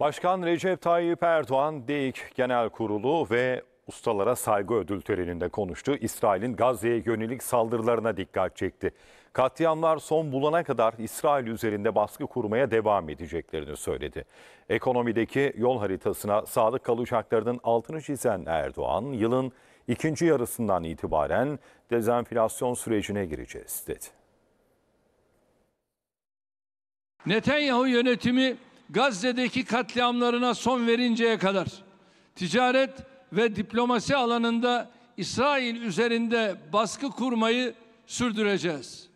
Başkan Recep Tayyip Erdoğan, DEİK Genel Kurulu ve Ustalara Saygı Ödül töreninde konuştu. İsrail'in Gazze'ye yönelik saldırılarına dikkat çekti. Katliamlar son bulana kadar İsrail üzerinde baskı kurmaya devam edeceklerini söyledi. Ekonomideki yol haritasına sadık kalacaklarının altını çizen Erdoğan, yılın ikinci yarısından itibaren dezenflasyon sürecine gireceğiz dedi. Netanyahu yönetimi Gazze'deki katliamlarına son verinceye kadar ticaret ve diplomasi alanında İsrail üzerinde baskı kurmayı sürdüreceğiz.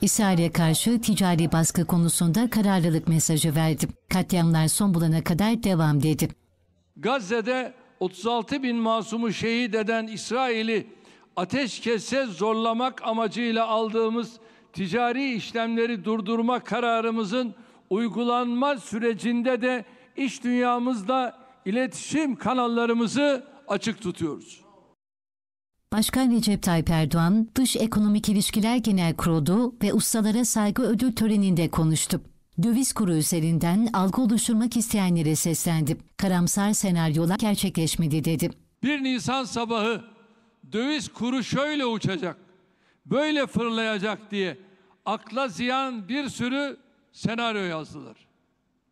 İsrail'e karşı ticari baskı konusunda kararlılık mesajı verdi. Katliamlar son bulana kadar devam dedi. Gazze'de 36 bin masumu şehit eden İsrail'i ateş ateşkese zorlamak amacıyla aldığımız ticari işlemleri durdurma kararımızın uygulanma sürecinde de iş dünyamızda iletişim kanallarımızı açık tutuyoruz. Başkan Recep Tayyip Erdoğan, Dış Ekonomik İlişkiler Genel Kurulu ve Ustalara Saygı Ödül Töreni'nde konuştu. Döviz kuru üzerinden algı oluşturmak isteyenlere seslendi. Karamsar senaryolar gerçekleşmedi dedi. 1 Nisan sabahı döviz kuru şöyle uçacak, böyle fırlayacak diye akla ziyan bir sürü senaryo yazdılar.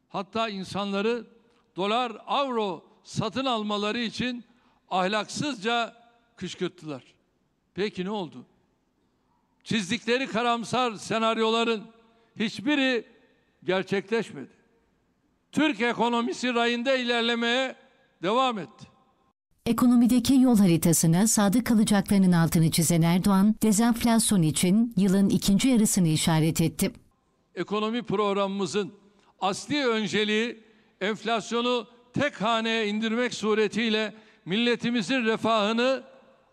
Hatta insanları dolar, avro satın almaları için ahlaksızca kışkırttılar. Peki ne oldu? Çizdikleri karamsar senaryoların hiçbiri gerçekleşmedi. Türk ekonomisi rayında ilerlemeye devam etti. Ekonomideki yol haritasına sadık kalacaklarının altını çizen Erdoğan, dezenflasyon için yılın ikinci yarısını işaret etti ekonomi programımızın asli önceliği enflasyonu tek haneye indirmek suretiyle milletimizin refahını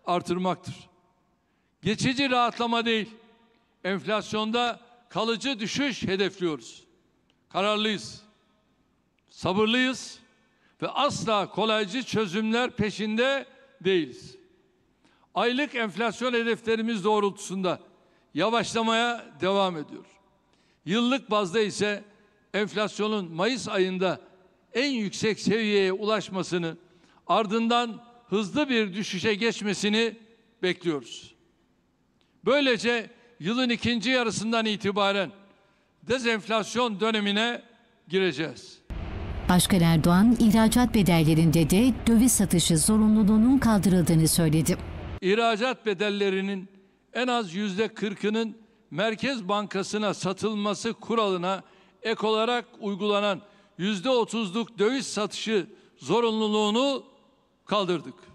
artırmaktır. Geçici rahatlama değil, enflasyonda kalıcı düşüş hedefliyoruz. Kararlıyız, sabırlıyız ve asla kolaycı çözümler peşinde değiliz. Aylık enflasyon hedeflerimiz doğrultusunda yavaşlamaya devam ediyor. Yıllık bazda ise enflasyonun Mayıs ayında en yüksek seviyeye ulaşmasını ardından hızlı bir düşüşe geçmesini bekliyoruz. Böylece yılın ikinci yarısından itibaren dezenflasyon dönemine gireceğiz. Başkan Erdoğan ihracat bedellerinde de döviz satışı zorunluluğunun kaldırıldığını söyledi. İhracat bedellerinin en az yüzde kırkının Merkez Bankası'na satılması kuralına ek olarak uygulanan yüzde otuzluk döviz satışı zorunluluğunu kaldırdık.